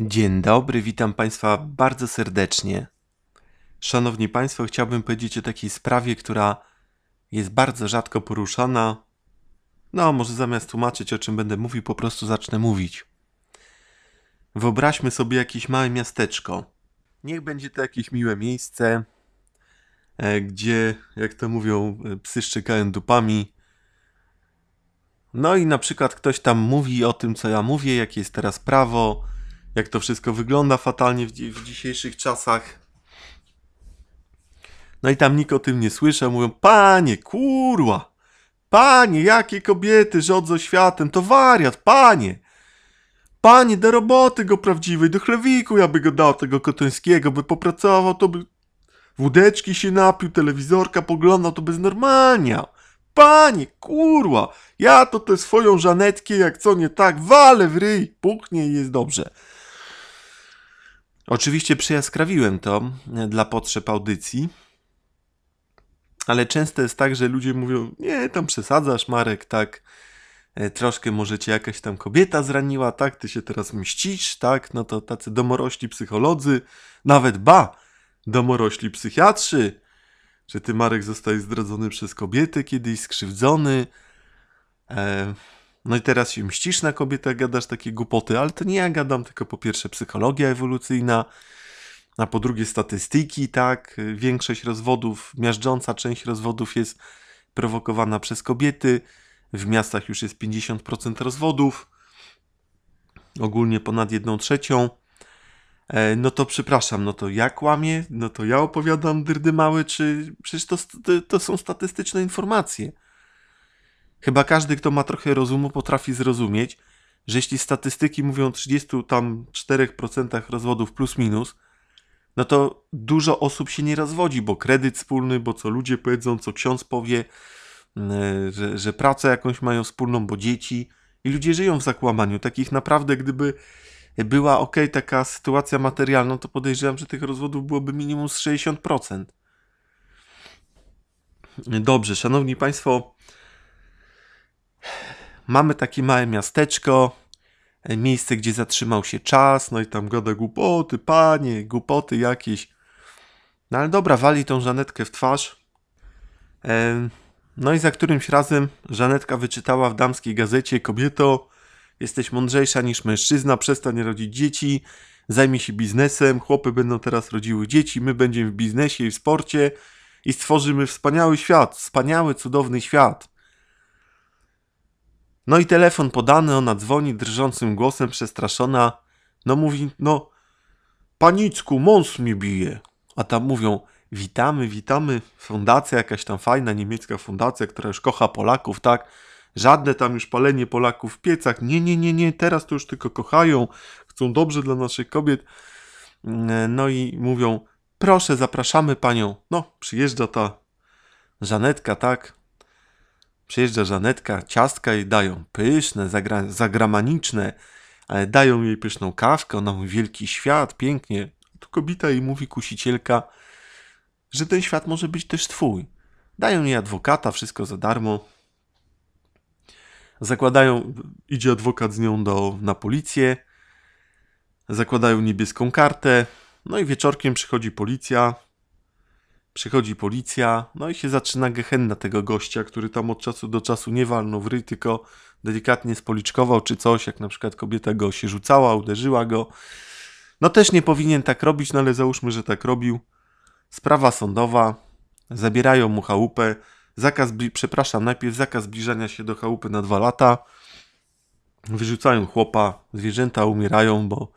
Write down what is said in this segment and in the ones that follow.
Dzień dobry, witam Państwa bardzo serdecznie. Szanowni Państwo, chciałbym powiedzieć o takiej sprawie, która jest bardzo rzadko poruszana. No, może zamiast tłumaczyć, o czym będę mówił, po prostu zacznę mówić. Wyobraźmy sobie jakieś małe miasteczko. Niech będzie to jakieś miłe miejsce, e, gdzie, jak to mówią, e, psy szczekają dupami. No i na przykład ktoś tam mówi o tym, co ja mówię, jakie jest teraz prawo jak to wszystko wygląda fatalnie w, w dzisiejszych czasach. No i tam nikt o tym nie słyszał, mówią, panie, kurwa, panie, jakie kobiety rządzą światem, to wariat, panie. Panie, do roboty go prawdziwej, do chlewiku ja by go dał, tego kotońskiego, by popracował, to by wódeczki się napił, telewizorka poglądał, to bez normania, Panie, kurwa, ja to te swoją żanetkę, jak co nie tak, wale w ryj, puknie i jest dobrze. Oczywiście przyjaskrawiłem to e, dla potrzeb audycji, ale często jest tak, że ludzie mówią: Nie, tam przesadzasz, Marek, tak. E, troszkę może cię jakaś tam kobieta zraniła, tak, ty się teraz mścisz, tak, no to tacy domorośli psycholodzy, nawet ba, domorośli psychiatrzy, że ty Marek zostałeś zdradzony przez kobietę kiedyś, skrzywdzony, e, no i teraz się mścisz na kobietę, gadasz takie głupoty, ale to nie ja gadam, tylko po pierwsze psychologia ewolucyjna, a po drugie statystyki, tak, większość rozwodów, miażdżąca część rozwodów jest prowokowana przez kobiety, w miastach już jest 50% rozwodów, ogólnie ponad 1 trzecią. E, no to przepraszam, no to ja kłamię, no to ja opowiadam dyrdy mały, czy przecież to, to, to są statystyczne informacje. Chyba każdy, kto ma trochę rozumu, potrafi zrozumieć, że jeśli statystyki mówią o 30 tam 4% rozwodów plus minus, no to dużo osób się nie rozwodzi, bo kredyt wspólny, bo co ludzie powiedzą, co ksiądz powie, mm, że, że pracę jakąś mają wspólną, bo dzieci. I ludzie żyją w zakłamaniu. Takich naprawdę, gdyby była ok taka sytuacja materialna, to podejrzewam, że tych rozwodów byłoby minimum z 60%. Dobrze, szanowni państwo, mamy takie małe miasteczko, e, miejsce, gdzie zatrzymał się czas, no i tam gada głupoty, panie, głupoty jakieś. No ale dobra, wali tą Żanetkę w twarz. No i za którymś razem Żanetka wyczytała w damskiej gazecie Kobieto, jesteś mądrzejsza niż mężczyzna, przestań rodzić dzieci, zajmij się biznesem, chłopy będą teraz rodziły dzieci, my będziemy w biznesie i w sporcie i stworzymy wspaniały świat, wspaniały, cudowny świat. No i telefon podany, ona dzwoni drżącym głosem, przestraszona. No mówi, no, panicku, mąs mi bije. A tam mówią, witamy, witamy, fundacja jakaś tam fajna, niemiecka fundacja, która już kocha Polaków, tak? Żadne tam już palenie Polaków w piecach. Nie, nie, nie, nie, teraz to już tylko kochają, chcą dobrze dla naszych kobiet. Mm, no i mówią, proszę, zapraszamy panią. No, przyjeżdża ta Żanetka, tak? Przyjeżdża Żanetka, ciastka jej dają, pyszne, zagra zagramaniczne, ale dają jej pyszną kawkę, ona mówi wielki świat, pięknie. Tu kobieta jej mówi, kusicielka, że ten świat może być też twój. Dają jej adwokata, wszystko za darmo. Zakładają, idzie adwokat z nią do, na policję, zakładają niebieską kartę, no i wieczorkiem przychodzi policja, Przychodzi policja, no i się zaczyna gehenna tego gościa, który tam od czasu do czasu nie walnął w ryj, tylko delikatnie spoliczkował czy coś, jak na przykład kobieta go się rzucała, uderzyła go. No też nie powinien tak robić, no ale załóżmy, że tak robił. Sprawa sądowa, zabierają mu chałupę, zakaz, przepraszam, najpierw zakaz zbliżania się do chałupy na dwa lata, wyrzucają chłopa, zwierzęta umierają, bo,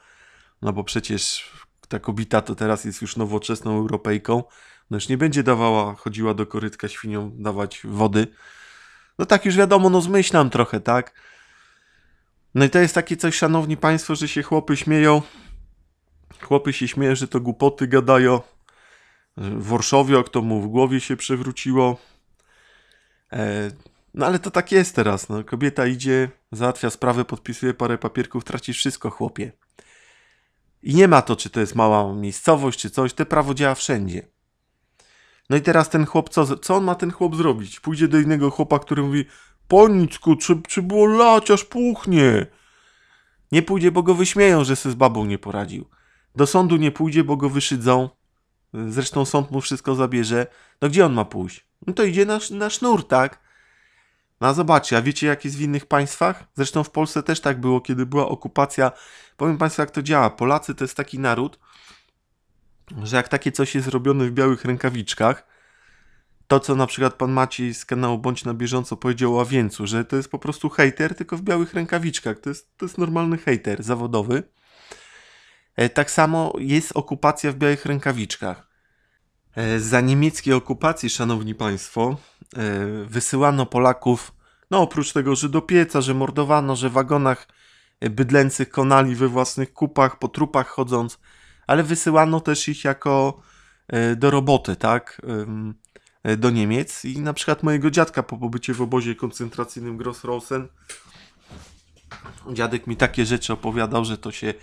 no bo przecież ta kobieta to teraz jest już nowoczesną Europejką, no już nie będzie dawała, chodziła do korytka świniom dawać wody. No tak już wiadomo, no zmyślam trochę, tak? No i to jest takie coś, szanowni państwo, że się chłopy śmieją. Chłopy się śmieją, że to głupoty gadają. w Warszawie kto mu w głowie się przewróciło. E, no ale to tak jest teraz. No. Kobieta idzie, załatwia sprawę, podpisuje parę papierków, traci wszystko chłopie. I nie ma to, czy to jest mała miejscowość, czy coś. Te prawo działa wszędzie. No i teraz ten chłop, co, co on ma ten chłop zrobić? Pójdzie do innego chłopa, który mówi, ponicku, czy, czy było lać, aż puchnie. Nie pójdzie, bo go wyśmieją, że się z babą nie poradził. Do sądu nie pójdzie, bo go wyszydzą. Zresztą sąd mu wszystko zabierze. No gdzie on ma pójść? No to idzie na, na sznur, tak? No a zobaczcie, a wiecie jak jest w innych państwach? Zresztą w Polsce też tak było, kiedy była okupacja. Powiem Państwu, jak to działa. Polacy to jest taki naród, że jak takie coś jest robione w białych rękawiczkach, to co na przykład pan Maciej z kanału Bądź na bieżąco powiedział o Awieńcu, że to jest po prostu hater tylko w białych rękawiczkach. To jest, to jest normalny hater zawodowy. E, tak samo jest okupacja w białych rękawiczkach. E, za niemieckiej okupacji, szanowni państwo, e, wysyłano Polaków, no oprócz tego, że do pieca, że mordowano, że w wagonach bydlęcych konali we własnych kupach, po trupach chodząc, ale wysyłano też ich jako e, do roboty, tak? E, do Niemiec. I na przykład mojego dziadka po pobycie w obozie koncentracyjnym Rosen, dziadek mi takie rzeczy opowiadał, że to się.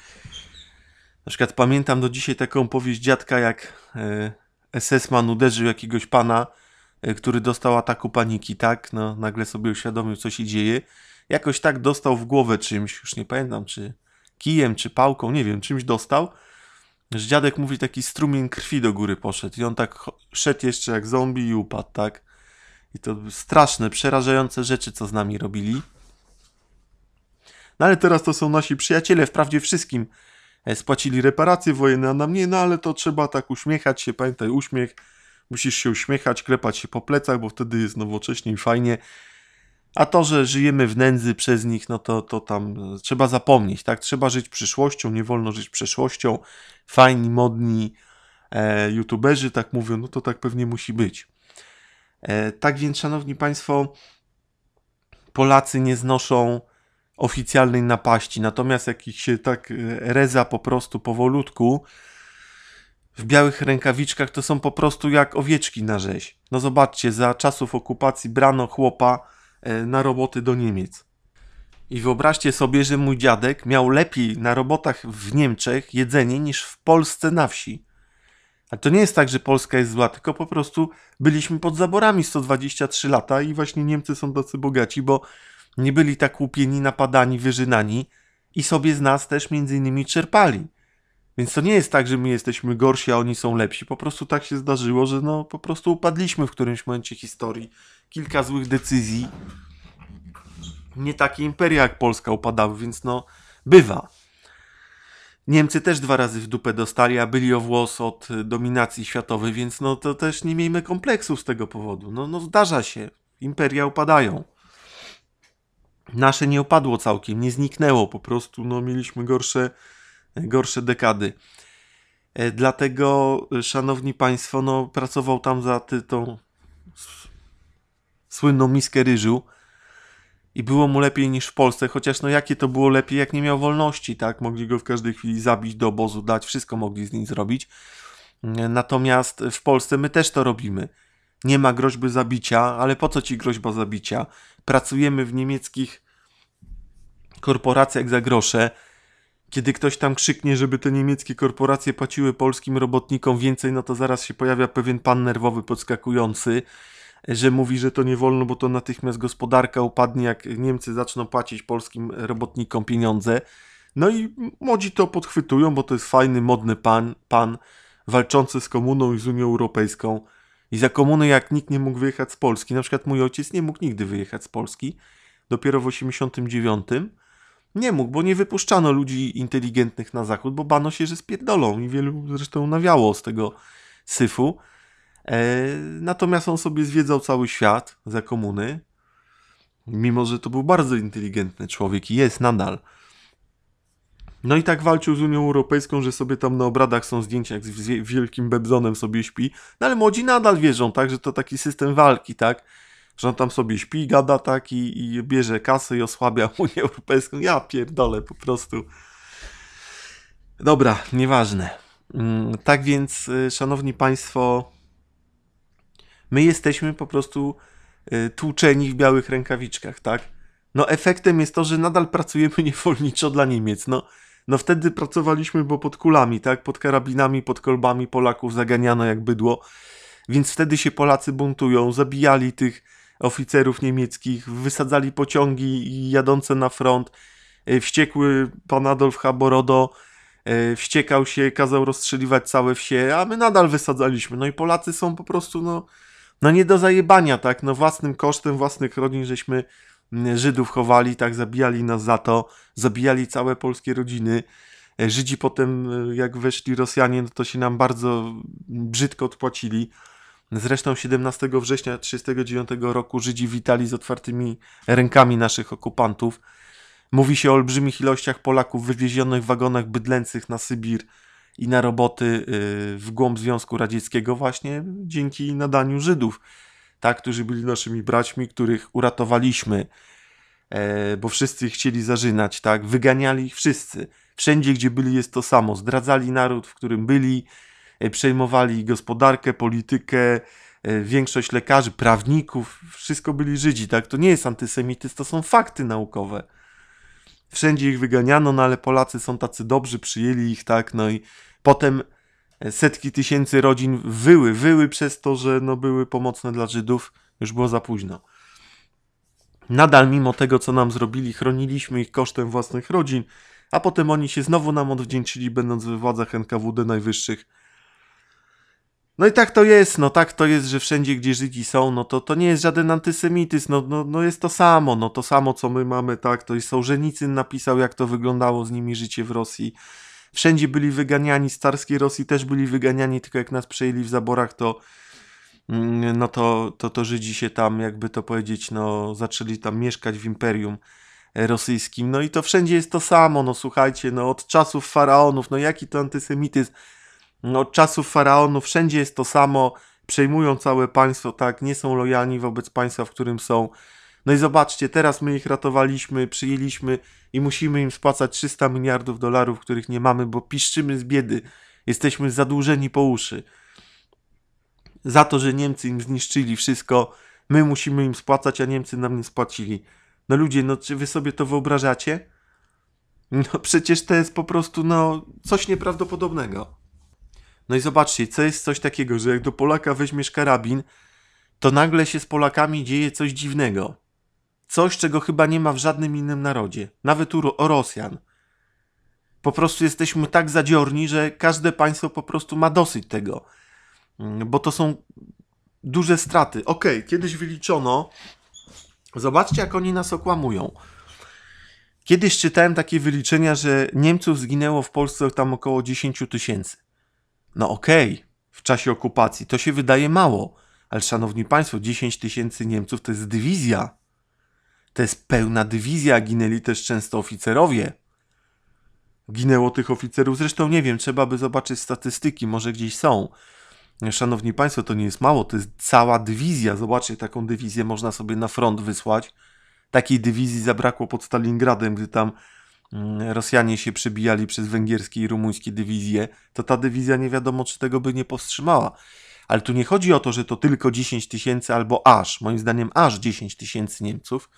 Na przykład pamiętam do dzisiaj taką powieść dziadka, jak e, SS-man uderzył jakiegoś pana, który dostał ataku paniki, tak? No, nagle sobie uświadomił, co się dzieje. Jakoś tak dostał w głowę czymś, już nie pamiętam, czy kijem, czy pałką, nie wiem, czymś dostał że dziadek mówi, taki strumień krwi do góry poszedł i on tak szedł jeszcze jak zombie i upadł, tak? I to straszne, przerażające rzeczy, co z nami robili. No ale teraz to są nasi przyjaciele, wprawdzie wszystkim e, spłacili reparacje wojenne, a na mnie no ale to trzeba tak uśmiechać się, pamiętaj, uśmiech, musisz się uśmiechać, klepać się po plecach, bo wtedy jest nowocześnie i fajnie. A to, że żyjemy w nędzy przez nich, no to, to tam e, trzeba zapomnieć, tak? Trzeba żyć przyszłością, nie wolno żyć przeszłością. Fajni, modni e, youtuberzy tak mówią, no to tak pewnie musi być. E, tak więc, szanowni państwo, Polacy nie znoszą oficjalnej napaści, natomiast jak ich się tak e, reza po prostu powolutku w białych rękawiczkach, to są po prostu jak owieczki na rzeź. No zobaczcie, za czasów okupacji brano chłopa, E, na roboty do Niemiec. I wyobraźcie sobie, że mój dziadek miał lepiej na robotach w Niemczech jedzenie niż w Polsce na wsi. A to nie jest tak, że Polska jest zła, tylko po prostu byliśmy pod zaborami 123 lata i właśnie Niemcy są tacy bogaci, bo nie byli tak łupieni, napadani, wyżynani i sobie z nas też między innymi czerpali. Więc to nie jest tak, że my jesteśmy gorsi, a oni są lepsi. Po prostu tak się zdarzyło, że no po prostu upadliśmy w którymś momencie historii kilka złych decyzji. Nie takie imperia jak Polska upadały, więc no bywa. Niemcy też dwa razy w dupę dostali, a byli o włos od dominacji światowej, więc no to też nie miejmy kompleksu z tego powodu. No, no zdarza się, imperia upadają. Nasze nie opadło całkiem, nie zniknęło, po prostu no mieliśmy gorsze, gorsze dekady. E, dlatego, e, szanowni państwo, no pracował tam za ty, tą słynną miskę ryżu i było mu lepiej niż w Polsce, chociaż no jakie to było lepiej, jak nie miał wolności, tak? Mogli go w każdej chwili zabić, do obozu dać, wszystko mogli z nim zrobić. Natomiast w Polsce my też to robimy. Nie ma groźby zabicia, ale po co ci groźba zabicia? Pracujemy w niemieckich korporacjach za grosze. Kiedy ktoś tam krzyknie, żeby te niemieckie korporacje płaciły polskim robotnikom więcej, no to zaraz się pojawia pewien pan nerwowy podskakujący, że mówi, że to nie wolno, bo to natychmiast gospodarka upadnie, jak Niemcy zaczną płacić polskim robotnikom pieniądze. No i młodzi to podchwytują, bo to jest fajny, modny pan, pan walczący z komuną i z Unią Europejską. I za komuny jak nikt nie mógł wyjechać z Polski. Na przykład mój ojciec nie mógł nigdy wyjechać z Polski. Dopiero w 89. Nie mógł, bo nie wypuszczano ludzi inteligentnych na zachód, bo bano się, że spierdolą i wielu zresztą nawiało z tego syfu. E, natomiast on sobie zwiedzał cały świat za komuny, mimo że to był bardzo inteligentny człowiek i jest nadal. No i tak walczył z Unią Europejską, że sobie tam na obradach są zdjęcia, jak z wielkim Bebzonem sobie śpi. No ale młodzi nadal wierzą, tak, że to taki system walki, tak, że on tam sobie śpi, gada tak i, i bierze kasę i osłabia Unię Europejską. Ja pierdolę po prostu. Dobra, nieważne. Mm, tak więc, y, szanowni państwo, My jesteśmy po prostu y, tłuczeni w białych rękawiczkach, tak? No efektem jest to, że nadal pracujemy niewolniczo dla Niemiec, no. No wtedy pracowaliśmy, bo pod kulami, tak? Pod karabinami, pod kolbami Polaków zaganiano jak bydło. Więc wtedy się Polacy buntują, zabijali tych oficerów niemieckich, wysadzali pociągi jadące na front. Y, wściekły pan Adolf Haborodo y, wściekał się, kazał rozstrzeliwać całe wsie, a my nadal wysadzaliśmy. No i Polacy są po prostu, no, no nie do zajebania, tak, no własnym kosztem własnych rodzin żeśmy mm, Żydów chowali, tak, zabijali nas za to, zabijali całe polskie rodziny. E, Żydzi potem, e, jak weszli Rosjanie, no to się nam bardzo mm, brzydko odpłacili. Zresztą 17 września 1939 roku Żydzi witali z otwartymi rękami naszych okupantów. Mówi się o olbrzymich ilościach Polaków wywiezionych w wagonach bydlęcych na Sybir, i na roboty y, w głąb Związku Radzieckiego właśnie dzięki nadaniu Żydów, tak, którzy byli naszymi braćmi, których uratowaliśmy, e, bo wszyscy chcieli zażynać, tak, wyganiali ich wszyscy. Wszędzie, gdzie byli, jest to samo. Zdradzali naród, w którym byli, e, przejmowali gospodarkę, politykę, e, większość lekarzy, prawników, wszystko byli Żydzi, tak? To nie jest antysemityzm, to są fakty naukowe wszędzie ich wyganiano, no ale Polacy są tacy dobrzy, przyjęli ich tak, no i potem e, setki tysięcy rodzin wyły, wyły przez to, że no były pomocne dla Żydów, już było za późno. Nadal mimo tego, co nam zrobili, chroniliśmy ich kosztem własnych rodzin, a potem oni się znowu nam odwdzięczyli, będąc we władzach NKWD najwyższych, no i tak to jest, no tak to jest, że wszędzie gdzie Żydzi są, no to, to nie jest żaden antysemityzm, no, no, no jest to samo, no to samo co my mamy, tak, to jest Sołżenicyn napisał jak to wyglądało z nimi życie w Rosji. Wszędzie byli wyganiani, z Rosji też byli wyganiani, tylko jak nas przejęli w zaborach, to mm, no to, to, to Żydzi się tam, jakby to powiedzieć, no zaczęli tam mieszkać w imperium rosyjskim. No i to wszędzie jest to samo, no słuchajcie, no od czasów faraonów, no jaki to antysemityzm od no, czasów faraonu wszędzie jest to samo, przejmują całe państwo, tak, nie są lojalni wobec państwa, w którym są. No i zobaczcie, teraz my ich ratowaliśmy, przyjęliśmy i musimy im spłacać 300 miliardów dolarów, których nie mamy, bo piszczymy z biedy. Jesteśmy zadłużeni po uszy. Za to, że Niemcy im zniszczyli wszystko, my musimy im spłacać, a Niemcy nam nie spłacili. No ludzie, no czy wy sobie to wyobrażacie? No przecież to jest po prostu, no, coś nieprawdopodobnego. No i zobaczcie, co jest coś takiego, że jak do Polaka weźmiesz karabin, to nagle się z Polakami dzieje coś dziwnego. Coś, czego chyba nie ma w żadnym innym narodzie, nawet u, Rosjan. Po prostu jesteśmy tak zadziorni, że każde państwo po prostu ma dosyć tego, mm, bo to są duże straty. Okej, okay, kiedyś wyliczono, zobaczcie jak oni nas okłamują. Kiedyś czytałem takie wyliczenia, że Niemców zginęło w Polsce tam około 10 tysięcy. No okej, okay, w czasie okupacji to się wydaje mało, ale szanowni państwo, 10 tysięcy Niemców to jest dywizja. To jest pełna dywizja, ginęli też często oficerowie. Ginęło tych oficerów, zresztą nie wiem, trzeba by zobaczyć statystyki, może gdzieś są. Szanowni Państwo, to nie jest mało, to jest cała dywizja. Zobaczcie, taką dywizję można sobie na front wysłać. Takiej dywizji zabrakło pod Stalingradem, gdy tam Mm, Rosjanie się przebijali przez węgierskie i rumuńskie dywizje, to ta dywizja nie wiadomo, czy tego by nie powstrzymała. Ale tu nie chodzi o to, że to tylko 10 tysięcy albo aż, moim zdaniem aż 10 tysięcy Niemców.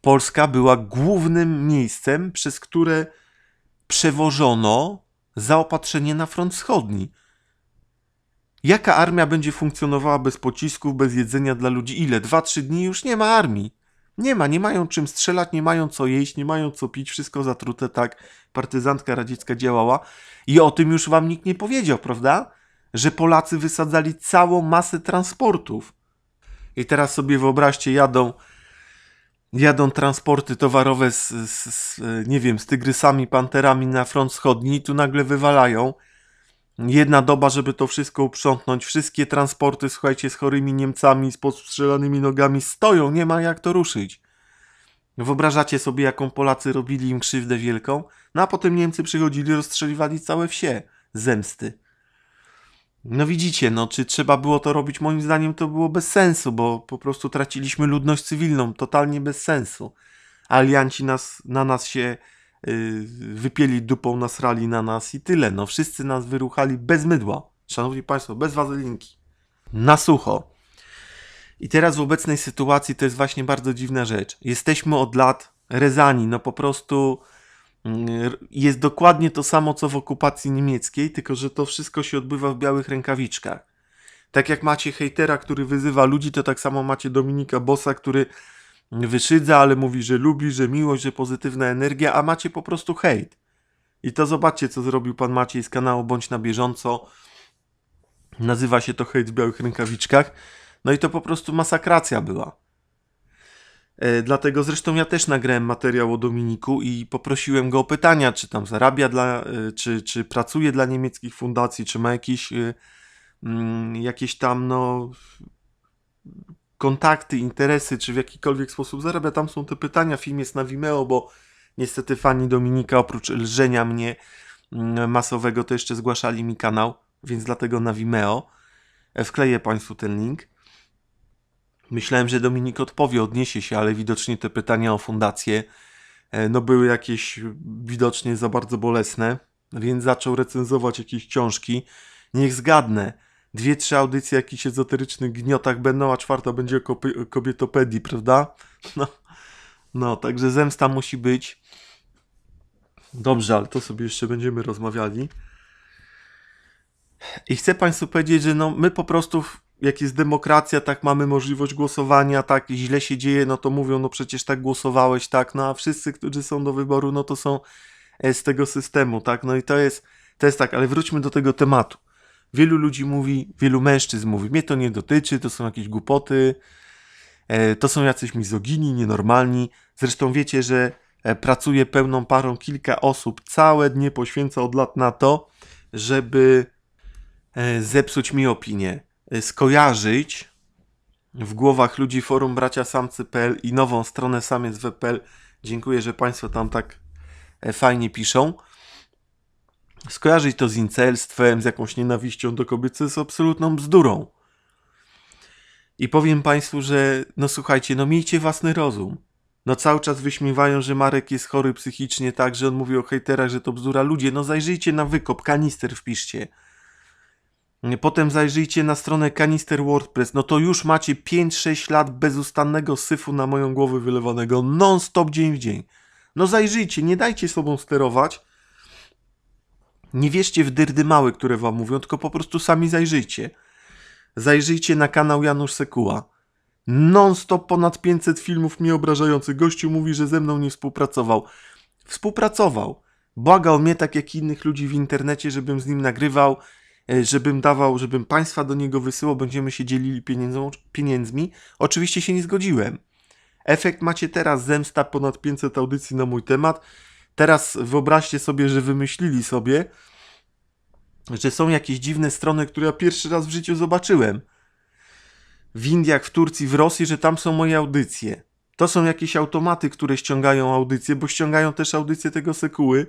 Polska była głównym miejscem, przez które przewożono zaopatrzenie na front wschodni. Jaka armia będzie funkcjonowała bez pocisków, bez jedzenia dla ludzi? Ile? Dwa, trzy dni już nie ma armii. Nie ma, nie mają czym strzelać, nie mają co jeść, nie mają co pić, wszystko zatrute, tak partyzantka radziecka działała. I o tym już wam nikt nie powiedział, prawda? Że Polacy wysadzali całą masę transportów. I teraz sobie wyobraźcie, jadą, jadą transporty towarowe z, z, z nie wiem, z tygrysami, panterami na front wschodni i tu nagle wywalają jedna doba, żeby to wszystko uprzątnąć. Wszystkie transporty, słuchajcie, z chorymi Niemcami, z podstrzelanymi nogami stoją, nie ma jak to ruszyć. Wyobrażacie sobie, jaką Polacy robili im krzywdę wielką? No a potem Niemcy przychodzili, rozstrzeliwali całe wsie. Zemsty. No widzicie, no czy trzeba było to robić? Moim zdaniem to było bez sensu, bo po prostu traciliśmy ludność cywilną, totalnie bez sensu. Alianci nas, na nas się Y, wypieli dupą, nasrali na nas i tyle. No wszyscy nas wyruchali bez mydła. Szanowni Państwo, bez wazelinki. Na sucho. I teraz w obecnej sytuacji to jest właśnie bardzo dziwna rzecz. Jesteśmy od lat rezani, no po prostu mm, jest dokładnie to samo co w okupacji niemieckiej, tylko że to wszystko się odbywa w białych rękawiczkach. Tak jak macie hejtera, który wyzywa ludzi, to tak samo macie Dominika Bossa, który wyszydza, ale mówi, że lubi, że miłość, że pozytywna energia, a macie po prostu hejt. I to zobaczcie, co zrobił pan Maciej z kanału Bądź na bieżąco. Nazywa się to hejt w białych rękawiczkach. No i to po prostu masakracja była. E, dlatego zresztą ja też nagrałem materiał o Dominiku i poprosiłem go o pytania, czy tam zarabia dla, e, czy, czy pracuje dla niemieckich fundacji, czy ma jakiś, e, mm, jakieś tam no kontakty, interesy, czy w jakikolwiek sposób zarabia. Tam są te pytania, film jest na Vimeo, bo niestety fani Dominika oprócz lżenia mnie mm, masowego to jeszcze zgłaszali mi kanał, więc dlatego na Vimeo. E, wkleję Państwu ten link. Myślałem, że Dominik odpowie, odniesie się, ale widocznie te pytania o fundację e, no były jakieś widocznie za bardzo bolesne, więc zaczął recenzować jakieś książki. Niech zgadnę, dwie, trzy audycje jakichś ezoterycznych gniotach będą, a czwarta będzie o kobietopedii, prawda? No, no, także zemsta musi być. Dobrze, ale to sobie jeszcze będziemy rozmawiali. I chcę Państwu powiedzieć, że no, my po prostu, jak jest demokracja, tak mamy możliwość głosowania, tak źle się dzieje, no to mówią, no przecież tak głosowałeś, tak, no a wszyscy, którzy są do wyboru, no to są e, z tego systemu, tak, no i to jest, to jest tak, ale wróćmy do tego tematu. Wielu ludzi mówi, wielu mężczyzn mówi, mnie to nie dotyczy, to są jakieś głupoty, e, to są jacyś mizogini, nienormalni. Zresztą wiecie, że e, pracuje pełną parą kilka osób, całe dnie poświęca od lat na to, żeby e, zepsuć mi opinię, skojarzyć w głowach ludzi forum Bracia samcy.pl i nową stronę samiec.pl. Dziękuję, że Państwo tam tak fajnie piszą skojarzyć to z incelstwem, z jakąś nienawiścią do kobiety, jest absolutną bzdurą. I powiem Państwu, że no słuchajcie, no miejcie własny rozum. No cały czas wyśmiewają, że Marek jest chory psychicznie, tak, że on mówi o hejterach, że to bzdura. Ludzie, no zajrzyjcie na wykop, kanister wpiszcie. Potem zajrzyjcie na stronę kanister WordPress. No to już macie 5-6 lat bezustannego syfu na moją głowę wylewanego non-stop dzień w dzień. No zajrzyjcie, nie dajcie sobą sterować nie wierzcie w dyrdy małe, które wam mówią, tylko po prostu sami zajrzyjcie. Zajrzyjcie na kanał Janusz Sekuła. Non-stop ponad 500 filmów mnie obrażających. Gościu mówi, że ze mną nie współpracował. Współpracował. Błagał mnie, tak jak innych ludzi w internecie, żebym z nim nagrywał, e, żebym dawał, żebym państwa do niego wysyłał, będziemy się dzielili pieniędzmi. Oczywiście się nie zgodziłem. Efekt macie teraz, zemsta ponad 500 audycji na mój temat. Teraz wyobraźcie sobie, że wymyślili sobie, że są jakieś dziwne strony, które ja pierwszy raz w życiu zobaczyłem. W Indiach, w Turcji, w Rosji, że tam są moje audycje. To są jakieś automaty, które ściągają audycje, bo ściągają też audycje tego sekuły.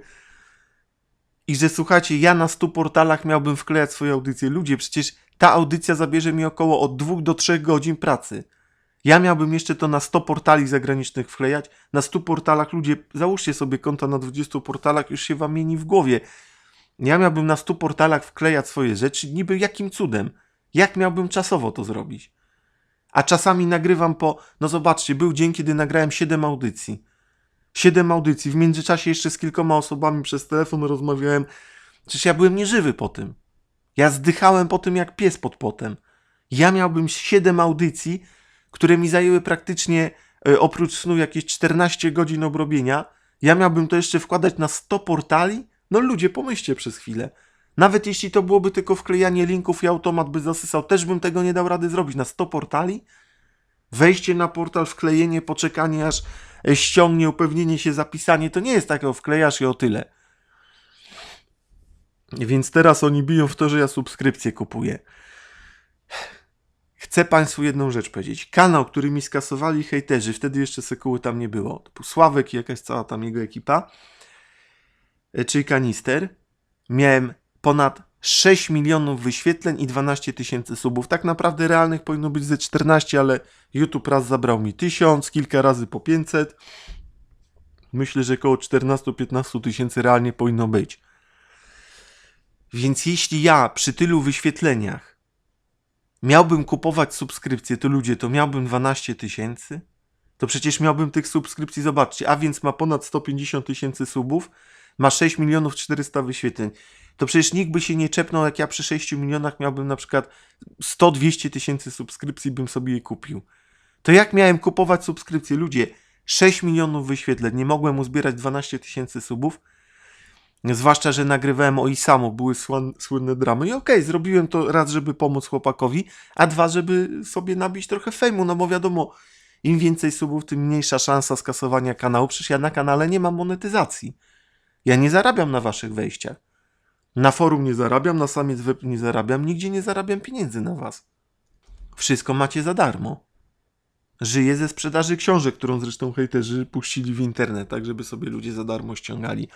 I że słuchajcie, ja na 100 portalach miałbym wklejać swoje audycje. Ludzie, przecież ta audycja zabierze mi około od 2 do 3 godzin pracy. Ja miałbym jeszcze to na 100 portali zagranicznych wklejać. Na 100 portalach ludzie, załóżcie sobie konta na 20 portalach, już się wam mieni w głowie. Ja miałbym na 100 portalach wklejać swoje rzeczy, niby jakim cudem? Jak miałbym czasowo to zrobić? A czasami nagrywam po, no zobaczcie, był dzień, kiedy nagrałem 7 audycji. 7 audycji, w międzyczasie jeszcze z kilkoma osobami przez telefon rozmawiałem. Przecież ja byłem nieżywy po tym. Ja zdychałem po tym jak pies pod potem. Ja miałbym 7 audycji, które mi zajęły praktycznie e, oprócz snu jakieś 14 godzin obrobienia. Ja miałbym to jeszcze wkładać na 100 portali? No ludzie, pomyślcie przez chwilę. Nawet jeśli to byłoby tylko wklejanie linków i automat by zasysał, też bym tego nie dał rady zrobić na 100 portali? Wejście na portal, wklejenie, poczekanie aż e, ściągnie, upewnienie się, zapisanie, to nie jest takie, wklejasz i o tyle. Więc teraz oni biją w to, że ja subskrypcję kupuję. Chcę Państwu jedną rzecz powiedzieć. Kanał, który mi skasowali hejterzy, wtedy jeszcze Sekuły tam nie było, typu Sławek i jakaś cała tam jego ekipa, e, czyli Kanister, miałem ponad 6 milionów wyświetleń i 12 tysięcy subów. Tak naprawdę realnych powinno być ze 14, ale YouTube raz zabrał mi 1000, kilka razy po 500. Myślę, że około 14-15 tysięcy realnie powinno być. Więc jeśli ja przy tylu wyświetleniach miałbym kupować subskrypcje, to ludzie, to miałbym 12 tysięcy? To przecież miałbym tych subskrypcji, zobaczcie, a więc ma ponad 150 tysięcy subów, ma 6 milionów 400 wyświetleń. To przecież nikt by się nie czepnął, jak ja przy 6 milionach miałbym na przykład 100-200 tysięcy subskrypcji, bym sobie je kupił. To jak miałem kupować subskrypcje? Ludzie, 6 milionów wyświetleń, nie mogłem uzbierać 12 tysięcy subów, Zwłaszcza, że nagrywałem o Isamu, były słynne dramy. I okej, okay, zrobiłem to raz, żeby pomóc chłopakowi, a dwa, żeby sobie nabić trochę fejmu, no bo wiadomo, im więcej subów, tym mniejsza szansa skasowania kanału. Przecież ja na kanale nie mam monetyzacji. Ja nie zarabiam na waszych wejściach. Na forum nie zarabiam, na samiec web nie zarabiam, nigdzie nie zarabiam pieniędzy na was. Wszystko macie za darmo. Żyję ze sprzedaży książek, którą zresztą hejterzy puścili w internet, tak żeby sobie ludzie za darmo ściągali.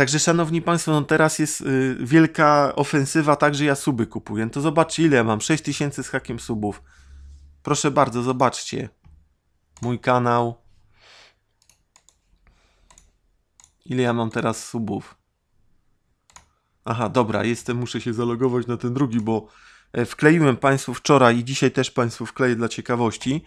Także szanowni państwo, no teraz jest y, wielka ofensywa, także ja suby kupuję. To zobaczcie ile mam, 6000 z hakiem subów. Proszę bardzo, zobaczcie. Mój kanał. Ile ja mam teraz subów? Aha, dobra, jestem, muszę się zalogować na ten drugi, bo e, wkleiłem Państwu wczoraj i dzisiaj też Państwu wkleję dla ciekawości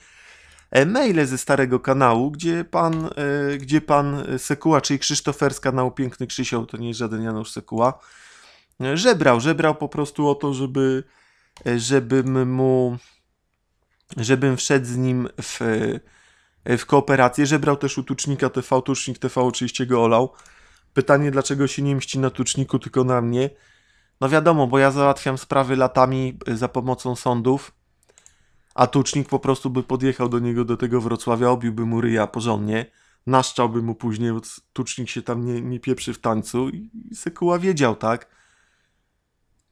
maile ze starego kanału, gdzie pan, e, gdzie pan Sekuła, czyli Krzysztofer z kanału Piękny Krzysio, to nie jest żaden Janusz Sekuła, e, żebrał, żebrał po prostu o to, żeby, e, żebym mu, żebym wszedł z nim w, w kooperację, żebrał też u Tucznika TV, Tucznik TV oczywiście go olał. Pytanie, dlaczego się nie mści na Tuczniku, tylko na mnie. No wiadomo, bo ja załatwiam sprawy latami za pomocą sądów, a tucznik po prostu by podjechał do niego do tego Wrocławia, obiłby mu ryja porządnie, naszczałby mu później, bo tucznik się tam nie, nie pieprzy w tańcu i, Sekuła wiedział, tak?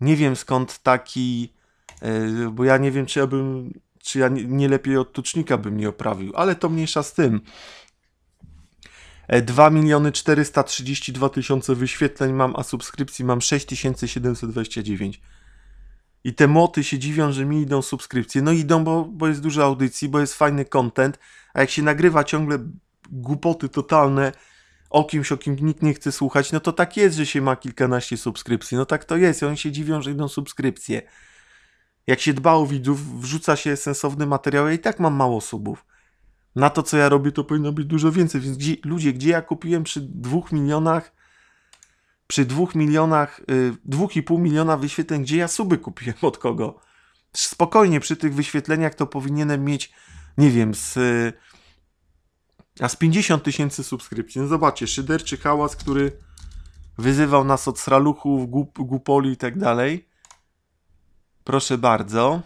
Nie wiem skąd taki, e, bo ja nie wiem, czy ja bym, czy ja nie, nie lepiej od tucznika bym nie oprawił, ale to mniejsza z tym. 2 e, miliony 432 tysiące wyświetleń mam, a subskrypcji mam 6729. I te moty się dziwią, że mi idą subskrypcje. No idą, bo, bo jest dużo audycji, bo jest fajny content, a jak się nagrywa ciągle głupoty totalne o kimś, o kim nikt nie chce słuchać, no to tak jest, że się ma kilkanaście subskrypcji. No tak to jest i oni się dziwią, że idą subskrypcje. Jak się dba o widzów, wrzuca się sensowny materiał, ja i tak mam mało subów. Na to, co ja robię, to powinno być dużo więcej, więc gdzie, ludzie, gdzie ja kupiłem przy dwóch milionach przy dwóch milionach, y, dwóch i pół miliona wyświetleń, gdzie ja suby kupiłem od kogo. Spokojnie przy tych wyświetleniach to powinienem mieć, nie wiem, z, a z 50 tysięcy subskrypcji. No zobaczcie, szyderczy hałas, który wyzywał nas od sraluchów, głup, głupoli i tak dalej. Proszę bardzo.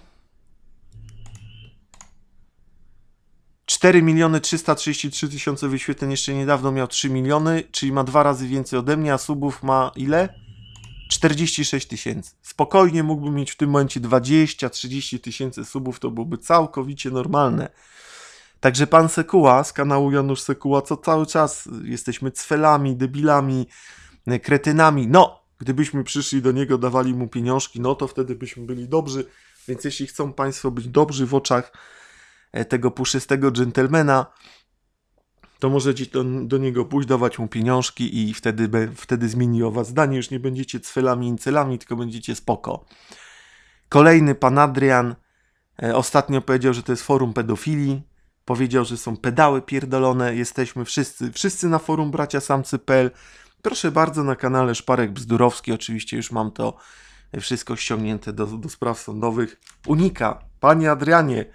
4 miliony 333 tysiące wyświetleń jeszcze niedawno miał 3 miliony, czyli ma dwa razy więcej ode mnie, a subów ma ile? 46 tysięcy. Spokojnie mógłbym mieć w tym momencie 20-30 tysięcy subów, to byłoby całkowicie normalne. Także pan Sekuła z kanału Janusz Sekuła, co cały czas jesteśmy cfelami, debilami, e, kretynami. No, gdybyśmy przyszli do niego, dawali mu pieniążki, no to wtedy byśmy byli dobrzy. Więc jeśli chcą Państwo być dobrzy w oczach E, tego puszystego dżentelmena, to możecie do, do, niego pójść, dawać mu pieniążki i wtedy, be, wtedy zmieni o was zdanie. Już nie będziecie cfelami incelami, tylko będziecie spoko. Kolejny pan Adrian e, ostatnio powiedział, że to jest forum pedofilii. Powiedział, że są pedały pierdolone, jesteśmy wszyscy, wszyscy na forum bracia samcy.pl. Proszę bardzo, na kanale Szparek Bzdurowski, oczywiście już mam to wszystko ściągnięte do, do spraw sądowych. Unika, panie Adrianie,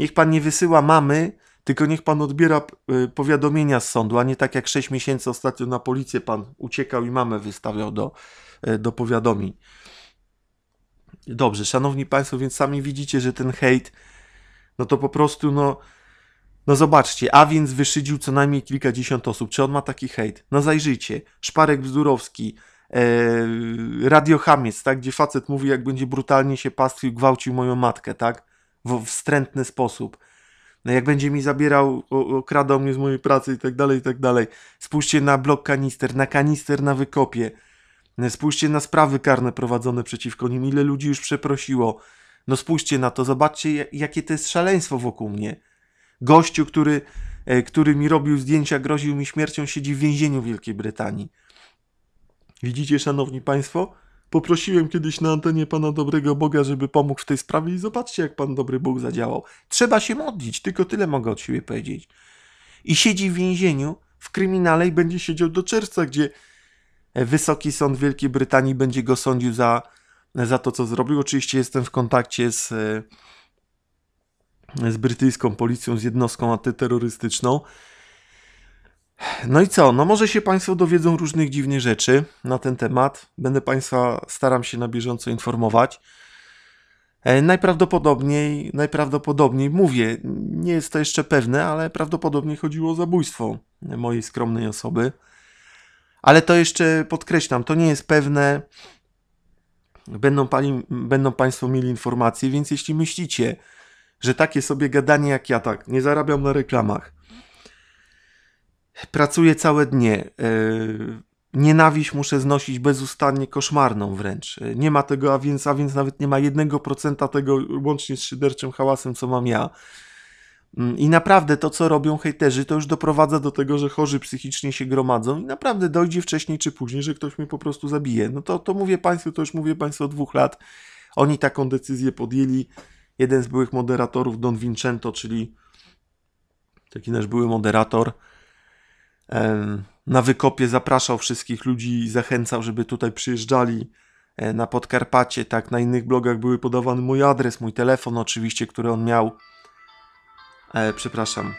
Niech pan nie wysyła mamy, tylko niech pan odbiera y, powiadomienia z sądu, a nie tak jak 6 miesięcy ostatnio na policję pan uciekał i mamę wystawiał do, y, do powiadomień. Dobrze, szanowni państwo, więc sami widzicie, że ten hejt, no to po prostu, no, no zobaczcie, a więc wyszydził co najmniej kilkadziesiąt osób. Czy on ma taki hejt? No zajrzyjcie. Szparek Bzdurowski, e, radiohamiec, tak, gdzie facet mówi, jak będzie brutalnie się pastwił, gwałcił moją matkę, tak? w wstrętny sposób. No, jak będzie mi zabierał, okradał mnie z mojej pracy i tak dalej, i tak dalej. Spójrzcie na blok kanister, na kanister na wykopie. Spójrzcie na sprawy karne prowadzone przeciwko nim, ile ludzi już przeprosiło. No spójrzcie na to, zobaczcie jakie to jest szaleństwo wokół mnie. Gościu, który, e, który mi robił zdjęcia, groził mi śmiercią, siedzi w więzieniu w Wielkiej Brytanii. Widzicie, szanowni państwo? Poprosiłem kiedyś na antenie Pana Dobrego Boga, żeby pomógł w tej sprawie i zobaczcie, jak Pan Dobry Bóg zadziałał. Trzeba się modlić, tylko tyle mogę od siebie powiedzieć. I siedzi w więzieniu, w kryminale i będzie siedział do czerwca, gdzie Wysoki Sąd Wielkiej Brytanii będzie go sądził za, za to, co zrobił. Oczywiście jestem w kontakcie z, z brytyjską policją, z jednostką antyterrorystyczną. No i co? No może się Państwo dowiedzą różnych dziwnych rzeczy na ten temat. Będę Państwa staram się na bieżąco informować. E, najprawdopodobniej, najprawdopodobniej mówię, nie jest to jeszcze pewne, ale prawdopodobnie chodziło o zabójstwo mojej skromnej osoby. Ale to jeszcze podkreślam, to nie jest pewne. Będą, będą Państwo mieli informacje, więc jeśli myślicie, że takie sobie gadanie jak ja, tak, nie zarabiam na reklamach, Pracuję całe dnie. E, nienawiść muszę znosić bezustannie, koszmarną wręcz. E, nie ma tego, a więc, a więc nawet nie ma 1% tego łącznie z szyderczym hałasem, co mam ja. Mm, I naprawdę to, co robią hejterzy, to już doprowadza do tego, że chorzy psychicznie się gromadzą i naprawdę dojdzie wcześniej czy później, że ktoś mnie po prostu zabije. No to, to mówię Państwu, to już mówię Państwu od dwóch lat. Oni taką decyzję podjęli. Jeden z byłych moderatorów, Don Vincento, czyli taki nasz były moderator, na wykopie zapraszał wszystkich ludzi i zachęcał, żeby tutaj przyjeżdżali e, na Podkarpacie. Tak, na innych blogach były podawany mój adres, mój telefon oczywiście, który on miał. E, przepraszam,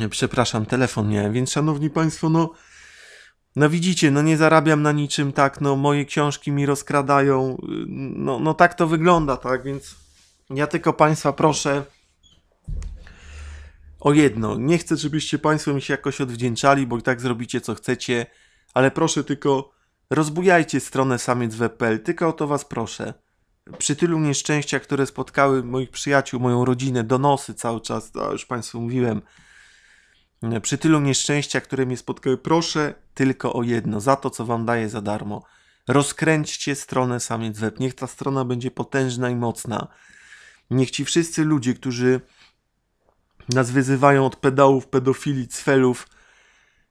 e, przepraszam, telefon nie. Więc szanowni państwo, no, no widzicie, no nie zarabiam na niczym, tak, no moje książki mi rozkradają, no, no tak to wygląda, tak, więc ja tylko państwa proszę, o jedno, nie chcę, żebyście Państwo mi się jakoś odwdzięczali, bo i tak zrobicie co chcecie, ale proszę tylko rozbujajcie stronę samiecweb.pl, tylko o to Was proszę. Przy tylu nieszczęściach, które spotkały moich przyjaciół, moją rodzinę, donosy cały czas, to już Państwu mówiłem, przy tylu nieszczęściach, które mnie spotkały, proszę tylko o jedno, za to, co Wam daję za darmo. Rozkręćcie stronę Samiec Niech ta strona będzie potężna i mocna. Niech ci wszyscy ludzie, którzy nas wyzywają od pedałów, pedofili, cfelów,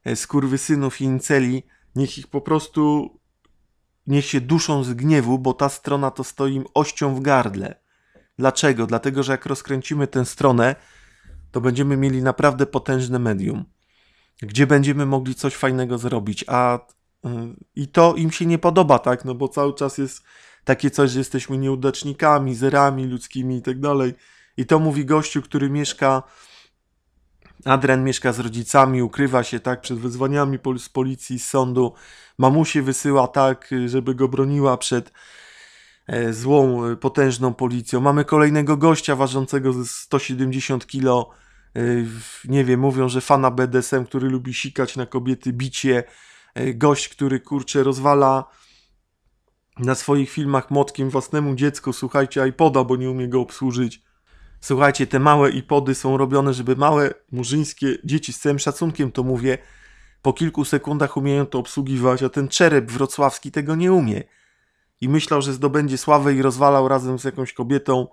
e, skurwysynów i inceli. Niech ich po prostu, niech się duszą z gniewu, bo ta strona to stoi im ością w gardle. Dlaczego? Dlatego, że jak rozkręcimy tę stronę, to będziemy mieli naprawdę potężne medium, gdzie będziemy mogli coś fajnego zrobić, a mm, i to im się nie podoba, tak, no bo cały czas jest takie coś, że jesteśmy nieudacznikami, zerami ludzkimi i tak dalej. I to mówi gościu, który mieszka. Adrian mieszka z rodzicami, ukrywa się tak przed wyzwaniami pol z policji, z sądu. Mamusie wysyła tak, żeby go broniła przed e, złą, e, potężną policją. Mamy kolejnego gościa ważącego 170 kg. E, nie wiem, mówią, że fana BDSM, który lubi sikać na kobiety, bicie. Gość, który kurczę rozwala na swoich filmach motkiem własnemu dziecku, słuchajcie, iPoda, bo nie umie go obsłużyć. Słuchajcie, te małe iPody są robione, żeby małe murzyńskie dzieci, z całym szacunkiem to mówię, po kilku sekundach umieją to obsługiwać, a ten czerep wrocławski tego nie umie. I myślał, że zdobędzie sławę i rozwalał razem z jakąś kobietą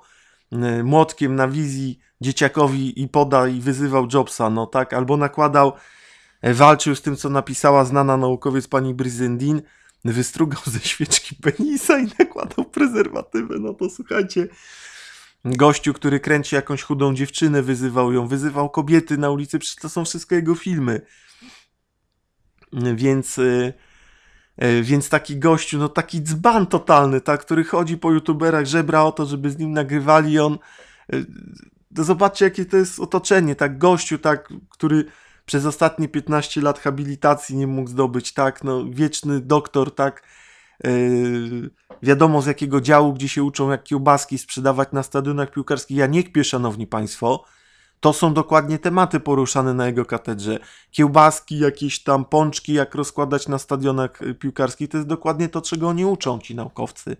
młotkiem na wizji dzieciakowi i poda i wyzywał Jobsa, no tak, albo nakładał, e, walczył z tym, co napisała znana naukowiec pani Bryzendin, wystrugał ze świeczki penisa i nakładał prezerwatywę, no to słuchajcie, gościu, który kręci jakąś chudą dziewczynę, wyzywał ją, wyzywał kobiety na ulicy, przecież to są wszystko jego filmy. Więc, e, e, więc taki gościu, no taki dzban totalny, tak, który chodzi po youtuberach, żebra o to, żeby z nim nagrywali, on e, no zobaczcie, jakie to jest otoczenie, tak, gościu, tak, który przez ostatnie 15 lat habilitacji nie mógł zdobyć, tak, no wieczny doktor, tak, Yy, wiadomo z jakiego działu, gdzie się uczą, jak kiełbaski sprzedawać na stadionach piłkarskich. Ja nie kpię, szanowni państwo. To są dokładnie tematy poruszane na jego katedrze. Kiełbaski, jakieś tam pączki, jak rozkładać na stadionach y, piłkarskich, to jest dokładnie to, czego oni uczą ci naukowcy.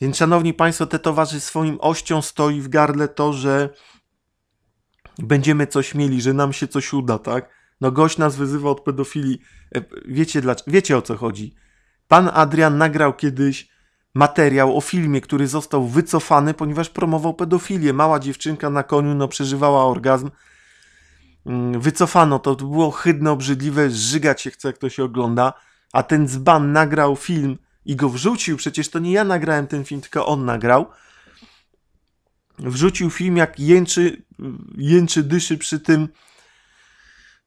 Więc, szanowni państwo, te towarzy swoim ością stoi w gardle to, że będziemy coś mieli, że nam się coś uda, tak? No gość nas wyzywa od pedofilii. E, wiecie, dlaczego? Wiecie o co chodzi. Pan Adrian nagrał kiedyś materiał o filmie, który został wycofany, ponieważ promował pedofilię. Mała dziewczynka na koniu no, przeżywała orgazm. Mm, wycofano to, to było chydne, obrzydliwe, żygać się chce, jak to się ogląda. A ten dzban nagrał film i go wrzucił. Przecież to nie ja nagrałem ten film, tylko on nagrał. Wrzucił film, jak jęczy, jęczy dyszy przy tym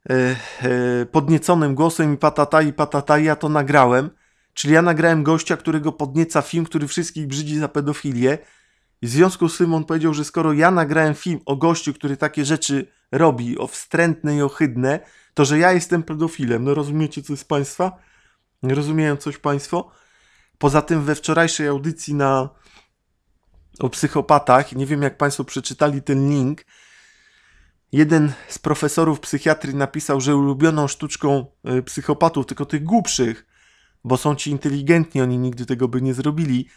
e, e, podnieconym głosem i patata i patata. Ja to nagrałem Czyli ja nagrałem gościa, którego podnieca film, który wszystkich brzydzi za pedofilię. I w związku z tym on powiedział, że skoro ja nagrałem film o gościu, który takie rzeczy robi, o wstrętne i ohydne, to że ja jestem pedofilem. No rozumiecie coś z Państwa? Nie rozumieją coś Państwo? Poza tym we wczorajszej audycji na o psychopatach, nie wiem jak Państwo przeczytali ten link, jeden z profesorów psychiatry napisał, że ulubioną sztuczką y, psychopatów, tylko tych głupszych, bo są ci inteligentni, oni nigdy tego by nie zrobili.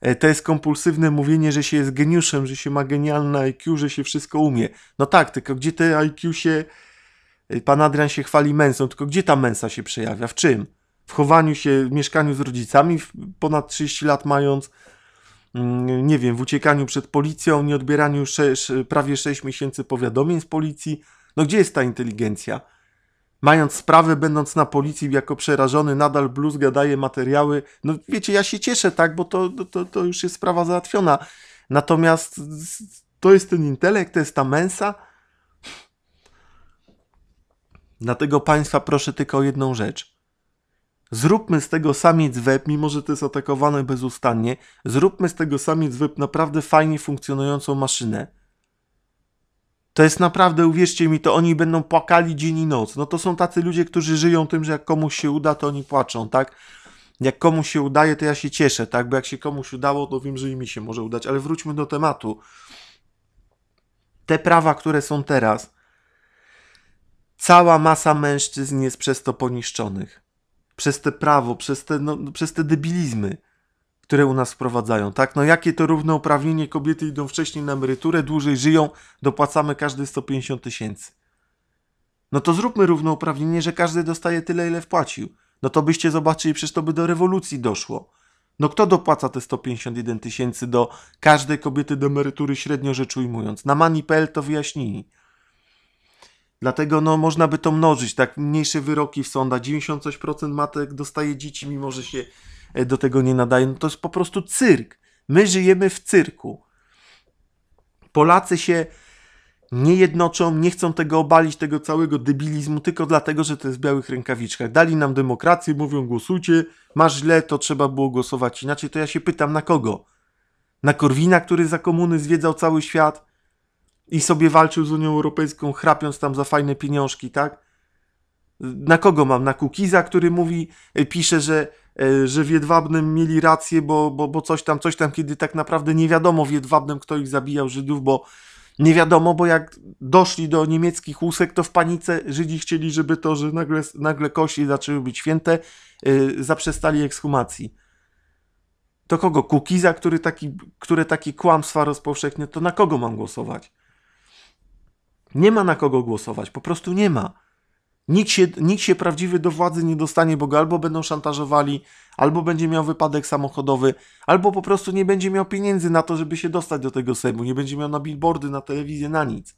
E, to jest kompulsywne mówienie, że się jest geniuszem, że się ma genialne IQ, że się wszystko umie. No tak, tylko gdzie te IQ się. E, pan Adrian się chwali męsą, tylko gdzie ta męsa się przejawia? W czym? W chowaniu się, w mieszkaniu z rodzicami ponad 30 lat mając, mm, nie wiem, w uciekaniu przed policją, nie odbieraniu prawie 6 miesięcy powiadomień z policji. No gdzie jest ta inteligencja? Mając sprawy, będąc na policji jako przerażony, nadal bluzga daje materiały. No wiecie, ja się cieszę, tak, bo to, to, to już jest sprawa załatwiona. Natomiast to jest ten intelekt, to jest ta mensa. Dlatego Państwa proszę tylko o jedną rzecz. Zróbmy z tego samiec web, mimo że to jest atakowane bezustannie, zróbmy z tego samiec web naprawdę fajnie funkcjonującą maszynę to jest naprawdę, uwierzcie mi, to oni będą płakali dzień i noc. No to są tacy ludzie, którzy żyją tym, że jak komuś się uda, to oni płaczą, tak? Jak komuś się udaje, to ja się cieszę, tak? Bo jak się komuś udało, to wiem, że i mi się może udać. Ale wróćmy do tematu. Te prawa, które są teraz, cała masa mężczyzn jest przez to poniszczonych. Przez te prawo, przez te, no, przez te debilizmy które u nas wprowadzają, tak? No jakie to równouprawnienie, kobiety idą wcześniej na emeryturę, dłużej żyją, dopłacamy każdy 150 tysięcy. No to zróbmy równouprawnienie, że każdy dostaje tyle, ile wpłacił. No to byście zobaczyli, przecież to by do rewolucji doszło. No kto dopłaca te 151 tysięcy do każdej kobiety do emerytury średnio rzecz ujmując? Na mani.pl to wyjaśnili. Dlatego no, można by to mnożyć, tak mniejsze wyroki w sądach. 90% matek dostaje dzieci, mimo że się E, do tego nie nadają. No to jest po prostu cyrk. My żyjemy w cyrku. Polacy się nie jednoczą, nie chcą tego obalić, tego całego debilizmu, tylko dlatego, że to jest w białych rękawiczkach. Dali nam demokrację, mówią głosujcie, masz źle, to trzeba było głosować inaczej. To ja się pytam, na kogo? Na Korwina, który za komuny zwiedzał cały świat i sobie walczył z Unią Europejską, chrapiąc tam za fajne pieniążki, tak? Na kogo mam? Na Kukiza, który mówi, e, pisze, że E, że w Jedwabnym mieli rację, bo, bo, bo coś tam, coś tam, kiedy tak naprawdę nie wiadomo w Jedwabnym, kto ich zabijał Żydów, bo nie wiadomo, bo jak doszli do niemieckich łusek, to w panice Żydzi chcieli, żeby to, że nagle, nagle kości zaczęły być święte, yy, zaprzestali ekshumacji. To kogo? Kukiza, który taki, które takie kłamstwa rozpowszechnia, to na kogo mam głosować? Nie ma na kogo głosować, po prostu nie ma. Nikt się, nikt się prawdziwy do władzy nie dostanie, bo go albo będą szantażowali, albo będzie miał wypadek samochodowy, albo po prostu nie będzie miał pieniędzy na to, żeby się dostać do tego Sejmu, nie będzie miał na billboardy, na telewizję, na nic.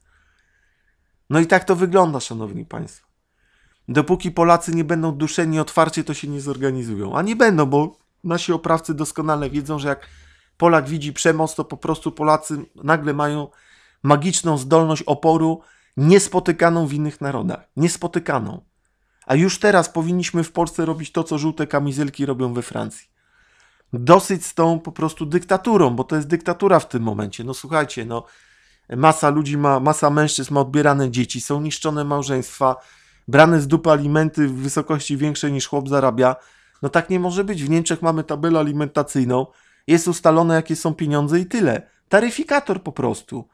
No i tak to wygląda, szanowni państwo. Dopóki Polacy nie będą duszeni otwarcie, to się nie zorganizują. A nie będą, bo nasi oprawcy doskonale wiedzą, że jak Polak widzi przemoc, to po prostu Polacy nagle mają magiczną zdolność oporu, Niespotykaną w innych narodach. Niespotykaną. A już teraz powinniśmy w Polsce robić to, co żółte kamizelki robią we Francji. Dosyć z tą po prostu dyktaturą, bo to jest dyktatura w tym momencie. No słuchajcie, no masa ludzi ma, masa mężczyzn ma odbierane dzieci, są niszczone małżeństwa, brane z dupy alimenty w wysokości większej niż chłop zarabia. No tak nie może być. W Niemczech mamy tabelę alimentacyjną, jest ustalone jakie są pieniądze i tyle. Taryfikator po prostu.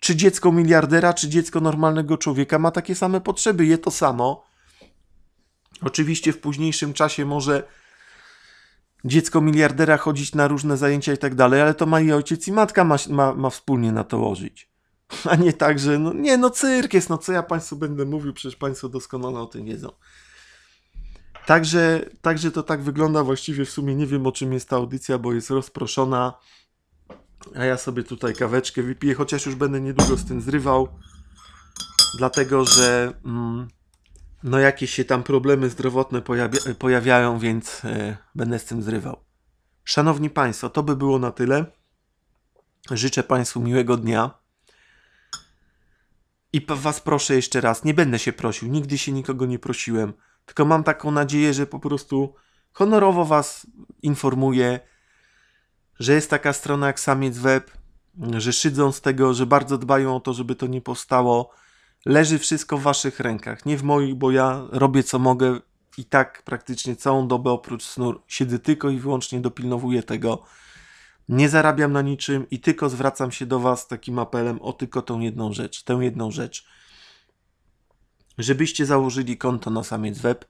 Czy dziecko miliardera, czy dziecko normalnego człowieka ma takie same potrzeby, je to samo. Oczywiście w późniejszym czasie może dziecko miliardera chodzić na różne zajęcia i tak dalej, ale to ma i ojciec i matka ma, ma, ma wspólnie na to łożyć. A nie tak, że no nie, no cyrk jest, no co ja Państwu będę mówił, przecież Państwo doskonale o tym wiedzą. Także, także to tak wygląda właściwie, w sumie nie wiem o czym jest ta audycja, bo jest rozproszona, a ja sobie tutaj kaweczkę wypiję, chociaż już będę niedługo z tym zrywał, dlatego że mm, no jakieś się tam problemy zdrowotne pojawia pojawiają, więc y, będę z tym zrywał. Szanowni Państwo, to by było na tyle. Życzę Państwu miłego dnia. I Was proszę jeszcze raz, nie będę się prosił, nigdy się nikogo nie prosiłem, tylko mam taką nadzieję, że po prostu honorowo Was informuję, że jest taka strona jak Samiec Web, że szydzą z tego, że bardzo dbają o to, żeby to nie powstało. Leży wszystko w waszych rękach, nie w moich, bo ja robię co mogę i tak praktycznie całą dobę oprócz snur siedzę tylko i wyłącznie dopilnowuję tego. Nie zarabiam na niczym i tylko zwracam się do was takim apelem o tylko tą jedną rzecz, tę jedną rzecz. Żebyście założyli konto na Samiec Web,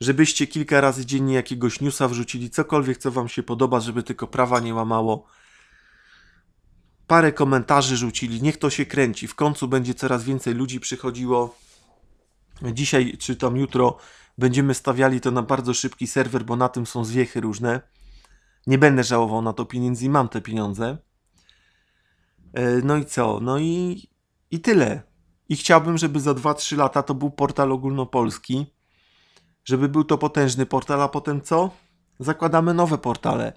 żebyście kilka razy dziennie jakiegoś newsa wrzucili, cokolwiek, co wam się podoba, żeby tylko prawa nie łamało. Parę komentarzy rzucili, niech to się kręci. W końcu będzie coraz więcej ludzi przychodziło. Dzisiaj czy tam jutro będziemy stawiali to na bardzo szybki serwer, bo na tym są zwiechy różne. Nie będę żałował na to pieniędzy, mam te pieniądze. E, no i co? No i, i tyle. I chciałbym, żeby za 2-3 lata to był portal ogólnopolski żeby był to potężny portal, a potem co? Zakładamy nowe portale.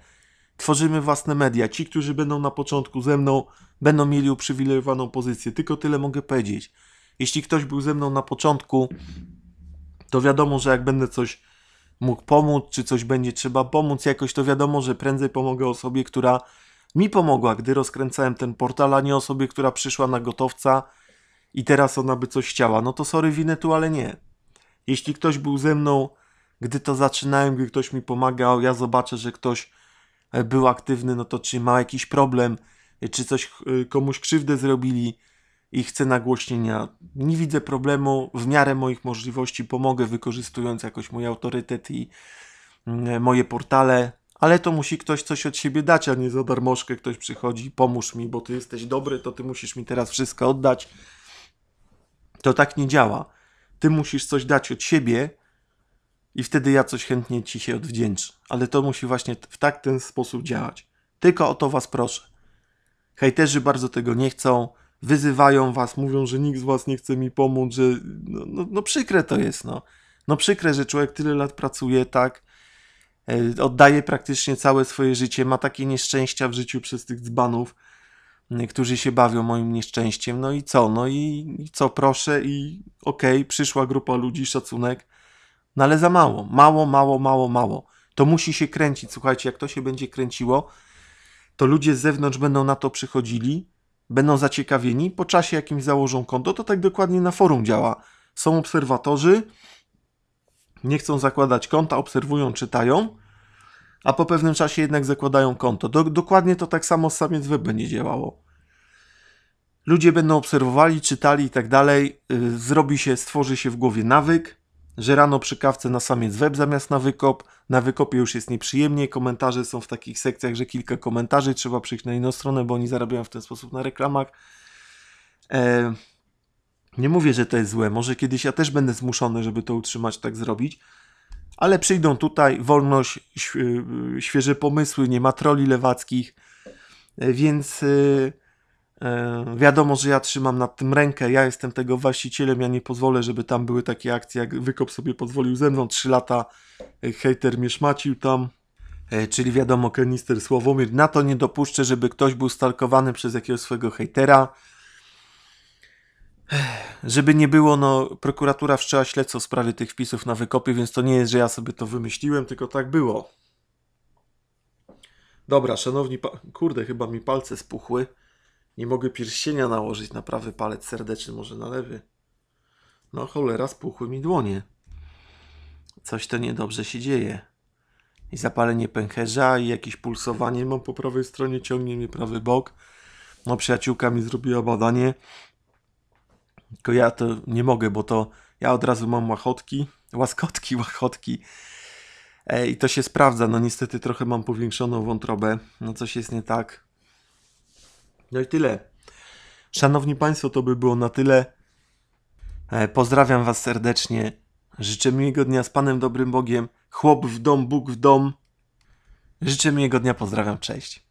Tworzymy własne media. Ci, którzy będą na początku ze mną, będą mieli uprzywilejowaną pozycję. Tylko tyle mogę powiedzieć. Jeśli ktoś był ze mną na początku, to wiadomo, że jak będę coś mógł pomóc, czy coś będzie trzeba pomóc jakoś, to wiadomo, że prędzej pomogę osobie, która mi pomogła, gdy rozkręcałem ten portal, a nie osobie, która przyszła na gotowca i teraz ona by coś chciała. No to sorry, winę tu, ale nie. Jeśli ktoś był ze mną, gdy to zaczynałem, gdy ktoś mi pomagał, ja zobaczę, że ktoś e, był aktywny, no to czy ma jakiś problem, e, czy coś e, komuś krzywdę zrobili i chce nagłośnienia. Nie widzę problemu, w miarę moich możliwości pomogę, wykorzystując jakoś mój autorytet i mm, moje portale, ale to musi ktoś coś od siebie dać, a nie za darmożkę ktoś przychodzi, pomóż mi, bo ty jesteś dobry, to ty musisz mi teraz wszystko oddać. To tak nie działa. Ty musisz coś dać od siebie i wtedy ja coś chętnie ci się odwdzięczę. Ale to musi właśnie w tak ten sposób działać. Tylko o to was proszę. Hejterzy bardzo tego nie chcą, wyzywają was, mówią, że nikt z was nie chce mi pomóc, że no, no, no przykre to jest, no. No przykre, że człowiek tyle lat pracuje, tak, e, oddaje praktycznie całe swoje życie, ma takie nieszczęścia w życiu przez tych dzbanów, którzy się bawią moim nieszczęściem. No i co? No i, i co proszę i okej, okay, przyszła grupa ludzi, szacunek, no ale za mało, mało, mało, mało, mało. To musi się kręcić. Słuchajcie, jak to się będzie kręciło, to ludzie z zewnątrz będą na to przychodzili, będą zaciekawieni, po czasie jakim założą konto, to tak dokładnie na forum działa. Są obserwatorzy, nie chcą zakładać konta, obserwują, czytają, a po pewnym czasie jednak zakładają konto. Do, dokładnie to tak samo z Samiec Web będzie działało. Ludzie będą obserwowali, czytali i tak dalej. Y, zrobi się, stworzy się w głowie nawyk, że rano przy kawce na Samiec Web zamiast na wykop. Na wykopie już jest nieprzyjemnie. Komentarze są w takich sekcjach, że kilka komentarzy trzeba przyjść na inną stronę, bo oni zarabiają w ten sposób na reklamach. E, nie mówię, że to jest złe. Może kiedyś ja też będę zmuszony, żeby to utrzymać, tak zrobić ale przyjdą tutaj wolność, świeże pomysły, nie ma troli lewackich, e, więc e, e, wiadomo, że ja trzymam nad tym rękę, ja jestem tego właścicielem, ja nie pozwolę, żeby tam były takie akcje, jak Wykop sobie pozwolił ze mną, 3 lata hater mnie szmacił tam, czyli wiadomo, Kenister Sławomir, na to nie dopuszczę, żeby ktoś był stalkowany przez jakiegoś swojego hejtera, żeby nie było, no, prokuratura wszczęła śledztwo w sprawie tych wpisów na wykopie, więc to nie jest, że ja sobie to wymyśliłem, tylko tak było. Dobra, szanowni. Kurde, chyba mi palce spuchły. Nie mogę pierścienia nałożyć na prawy palec serdeczny, może na lewy. No cholera, spuchły mi dłonie. Coś to niedobrze się dzieje. I zapalenie pęcherza, i jakieś pulsowanie mam po prawej stronie, ciągnie mnie prawy bok. No przyjaciółka mi zrobiła badanie tylko ja to nie mogę, bo to ja od razu mam łachotki, łaskotki, łachotki. E, I to się sprawdza. No niestety trochę mam powiększoną wątrobę. No coś jest nie tak. No i tyle. Szanowni Państwo, to by było na tyle. E, pozdrawiam Was serdecznie. Życzę miłego dnia z Panem Dobrym Bogiem. Chłop w dom, Bóg w dom. Życzę miłego dnia, pozdrawiam, cześć.